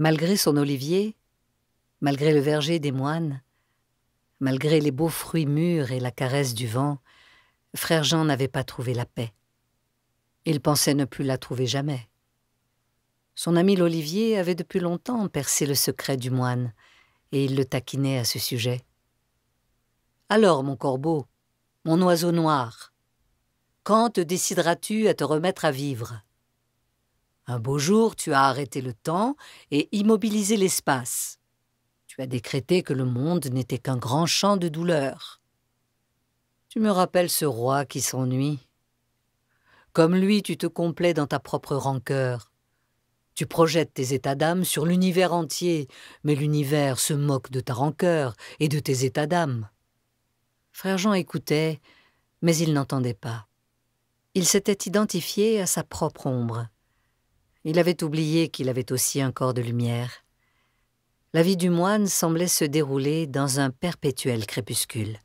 Malgré son olivier, malgré le verger des moines, malgré les beaux fruits mûrs et la caresse du vent, frère Jean n'avait pas trouvé la paix. Il pensait ne plus la trouver jamais. Son ami l'Olivier avait depuis longtemps percé le secret du moine, et il le taquinait à ce sujet. Alors, mon corbeau, mon oiseau noir, quand te décideras-tu à te remettre à vivre un beau jour, tu as arrêté le temps et immobilisé l'espace. Tu as décrété que le monde n'était qu'un grand champ de douleur. Tu me rappelles ce roi qui s'ennuie. Comme lui, tu te complais dans ta propre rancœur. Tu projettes tes états d'âme sur l'univers entier, mais l'univers se moque de ta rancœur et de tes états d'âme. Frère Jean écoutait, mais il n'entendait pas. Il s'était identifié à sa propre ombre. Il avait oublié qu'il avait aussi un corps de lumière. La vie du moine semblait se dérouler dans un perpétuel crépuscule.